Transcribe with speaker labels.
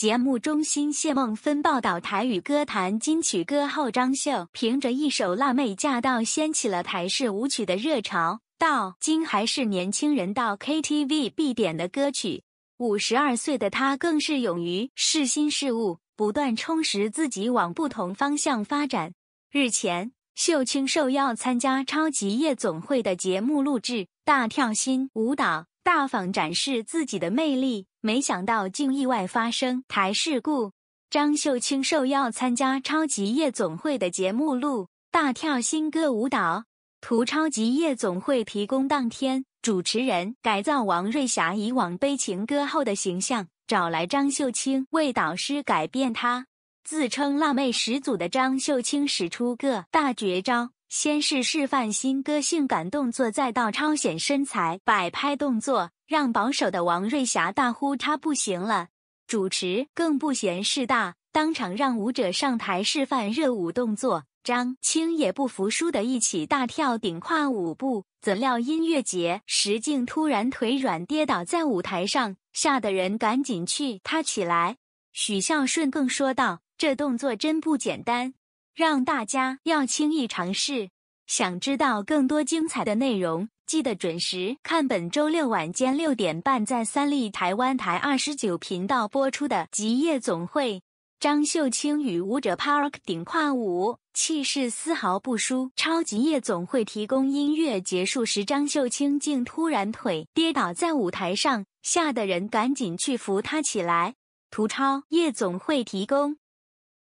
Speaker 1: 节目中心谢孟芬报道，台语歌坛金曲歌后张秀，凭着一首《辣妹驾到》掀起了台式舞曲的热潮，到今还是年轻人到 KTV 必点的歌曲。五十二岁的她更是勇于试新事物，不断充实自己，往不同方向发展。日前，秀清受邀参加《超级夜总会》的节目录制，大跳新舞蹈，大方展示自己的魅力。没想到竟意外发生台事故。张秀清受邀参加《超级夜总会》的节目录，大跳新歌舞蹈。图《超级夜总会》提供。当天，主持人改造王瑞霞以往悲情歌后的形象，找来张秀清为导师改变她。自称辣妹始祖的张秀清使出个大绝招。先是示范新歌性感动作，再到超显身材摆拍动作，让保守的王瑞霞大呼她不行了。主持更不嫌事大，当场让舞者上台示范热舞动作。张清也不服输的一起大跳顶胯舞步，怎料音乐节石静突然腿软跌倒在舞台上，吓得人赶紧去他起来。许孝顺更说道：“这动作真不简单。”让大家要轻易尝试。想知道更多精彩的内容，记得准时看本周六晚间六点半在三立台湾台二十九频道播出的《极夜总会》。张秀清与舞者 Park 顶胯舞气势丝毫不输。超级夜总会提供音乐，结束时张秀清竟突然腿跌倒在舞台上，吓得人赶紧去扶他起来。图超夜总会提供。